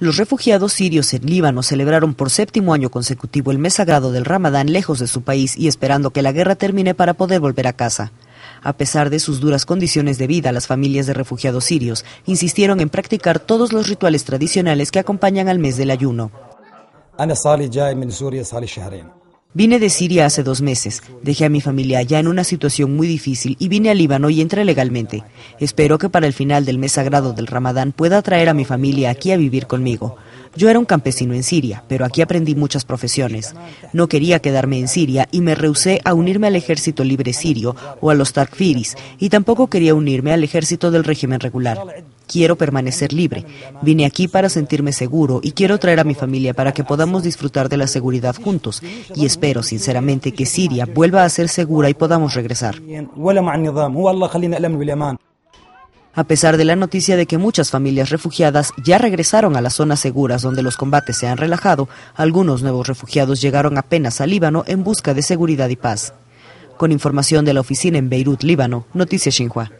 Los refugiados sirios en Líbano celebraron por séptimo año consecutivo el mes sagrado del Ramadán lejos de su país y esperando que la guerra termine para poder volver a casa. A pesar de sus duras condiciones de vida, las familias de refugiados sirios insistieron en practicar todos los rituales tradicionales que acompañan al mes del ayuno. Vine de Siria hace dos meses. Dejé a mi familia allá en una situación muy difícil y vine al Líbano y entré legalmente. Espero que para el final del mes sagrado del Ramadán pueda traer a mi familia aquí a vivir conmigo. Yo era un campesino en Siria, pero aquí aprendí muchas profesiones. No quería quedarme en Siria y me rehusé a unirme al ejército libre sirio o a los Takfiris, y tampoco quería unirme al ejército del régimen regular. Quiero permanecer libre. Vine aquí para sentirme seguro y quiero traer a mi familia para que podamos disfrutar de la seguridad juntos. Y espero sinceramente que Siria vuelva a ser segura y podamos regresar a pesar de la noticia de que muchas familias refugiadas ya regresaron a las zonas seguras donde los combates se han relajado, algunos nuevos refugiados llegaron apenas a Líbano en busca de seguridad y paz. Con información de la oficina en Beirut, Líbano, Noticias Xinhua.